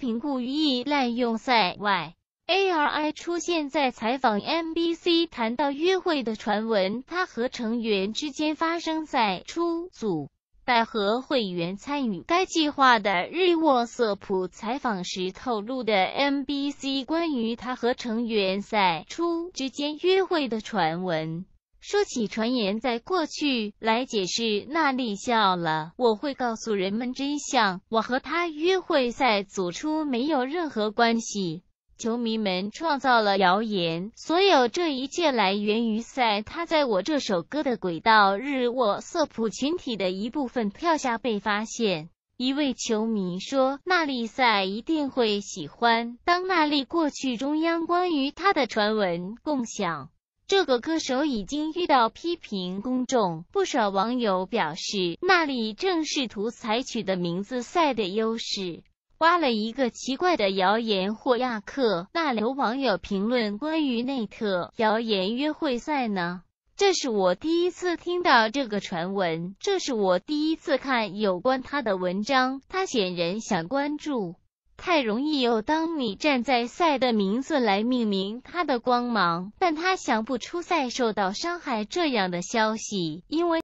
估故意滥用赛外 A R I 出现在采访 M B C 谈到约会的传闻，他和成员之间发生在初组，但和会员参与该计划的日沃瑟普采访时透露的 M B C 关于他和成员赛初之间约会的传闻。说起传言，在过去来解释，那莉笑了。我会告诉人们真相。我和他约会在组出没有任何关系。球迷们创造了谣言。所有这一切来源于赛。他在我这首歌的轨道日我色普群体的一部分跳下被发现。一位球迷说，纳莉赛一定会喜欢。当纳莉过去中央关于他的传闻共享。这个歌手已经遇到批评公众，不少网友表示，那里正试图采取的名字赛的优势，挖了一个奇怪的谣言或亚克。那有网友评论关于内特谣言约会赛呢？这是我第一次听到这个传闻，这是我第一次看有关他的文章。他显然想关注。太容易有当你站在赛的名字来命名他的光芒，但他想不出赛受到伤害这样的消息，因为。